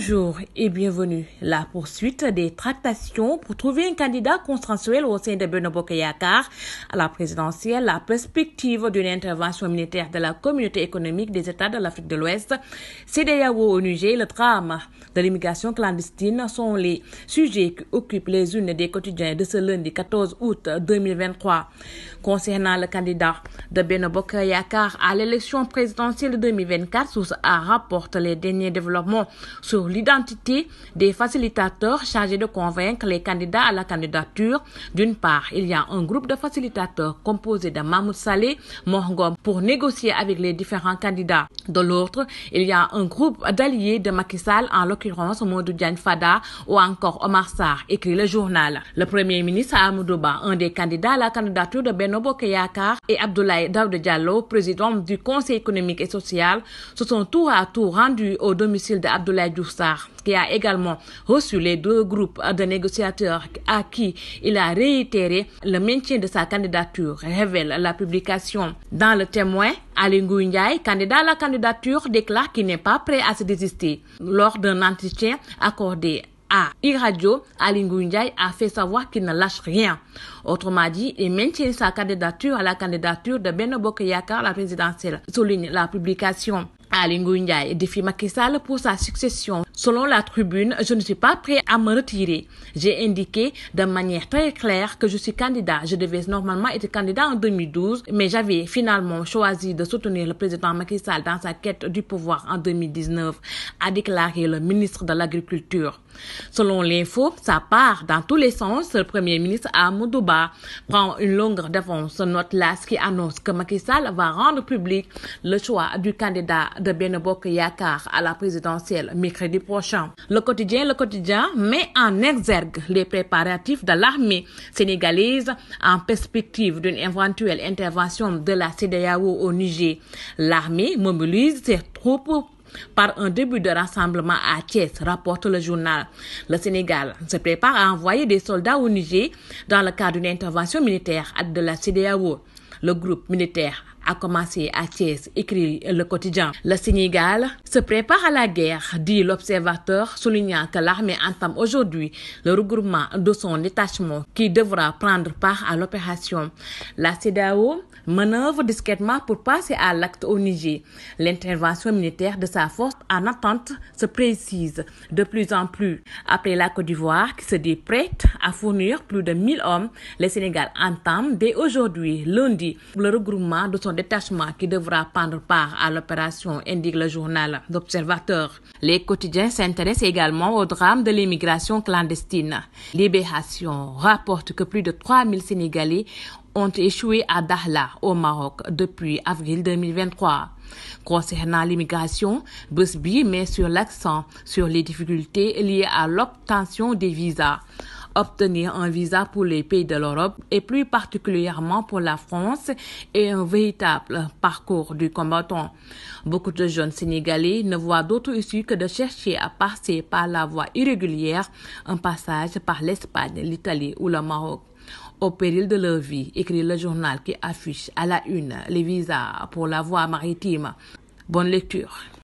Bonjour et bienvenue. La poursuite des tractations pour trouver un candidat consensuel au sein de Benoît Yakar à la présidentielle, la perspective d'une intervention militaire de la communauté économique des États de l'Afrique de l'Ouest, d'ailleurs au Niger, le drame de l'immigration clandestine sont les sujets qui occupent les unes des quotidiens de ce lundi 14 août 2023. Concernant le candidat de Bokaya Yakar à l'élection présidentielle de 2024, Source A rapporte les derniers développements sur l'identité des facilitateurs chargés de convaincre les candidats à la candidature. D'une part, il y a un groupe de facilitateurs composé de Mahmoud Saleh Morgom pour négocier avec les différents candidats. De l'autre, il y a un groupe d'alliés de Macky Sall en l'occurrence l'occurrence Modou Diagne Fada ou encore Omar Sarr, écrit le journal. Le premier ministre Amoudouba, un des candidats à la candidature de Benobo Keyakar et Abdoulaye Daoud Diallo, président du Conseil économique et social, se sont tour à tour rendus au domicile d'Abdoulaye Abdoulaye Diouf il a également reçu les deux groupes de négociateurs à qui il a réitéré le maintien de sa candidature, révèle la publication. Dans le témoin, Alingou Ndiaye, candidat à la candidature, déclare qu'il n'est pas prêt à se désister. Lors d'un entretien accordé à IRADIO, Alingou Ndiaye a fait savoir qu'il ne lâche rien. Autrement dit, il maintient sa candidature à la candidature de Beno à la présidentielle, souligne la publication. Alingou Ndiaye défie Macky Sall pour sa succession. Selon la tribune, je ne suis pas prêt à me retirer. J'ai indiqué de manière très claire que je suis candidat. Je devais normalement être candidat en 2012, mais j'avais finalement choisi de soutenir le président Macky Sall dans sa quête du pouvoir en 2019, a déclaré le ministre de l'Agriculture. Selon l'info, ça part dans tous les sens. Le premier ministre Amoudouba prend une longue défense. Note ce qui annonce que Macky Sall va rendre public le choix du candidat de Benobok Yakar à la présidentielle mercredi prochain. Le quotidien, le quotidien met en exergue les préparatifs de l'armée sénégalaise en perspective d'une éventuelle intervention de la CDAO au Niger. L'armée mobilise ses troupes par un début de rassemblement à Thiès, rapporte le journal. Le Sénégal se prépare à envoyer des soldats au Niger dans le cadre d'une intervention militaire de la CDAO. Le groupe militaire commencé à Thiès, écrit le quotidien. Le Sénégal se prépare à la guerre, dit l'observateur, soulignant que l'armée entame aujourd'hui le regroupement de son détachement qui devra prendre part à l'opération. La cdao manœuvre discrètement pour passer à l'acte au Niger. L'intervention militaire de sa force en attente se précise de plus en plus. Après la Côte d'Ivoire qui se dit prête à fournir plus de 1000 hommes, le Sénégal entame dès aujourd'hui, lundi, le regroupement de son détachement qui devra prendre part à l'opération, indique le journal d'Observateur. Les quotidiens s'intéressent également au drame de l'immigration clandestine. Libération rapporte que plus de 3000 Sénégalais ont échoué à Dahla, au Maroc, depuis avril 2023. Concernant l'immigration, Busby met sur l'accent sur les difficultés liées à l'obtention des visas obtenir un visa pour les pays de l'Europe et plus particulièrement pour la France est un véritable parcours du combattant. Beaucoup de jeunes Sénégalais ne voient d'autre issue que de chercher à passer par la voie irrégulière, un passage par l'Espagne, l'Italie ou le Maroc au péril de leur vie, écrit le journal qui affiche à la une les visas pour la voie maritime. Bonne lecture.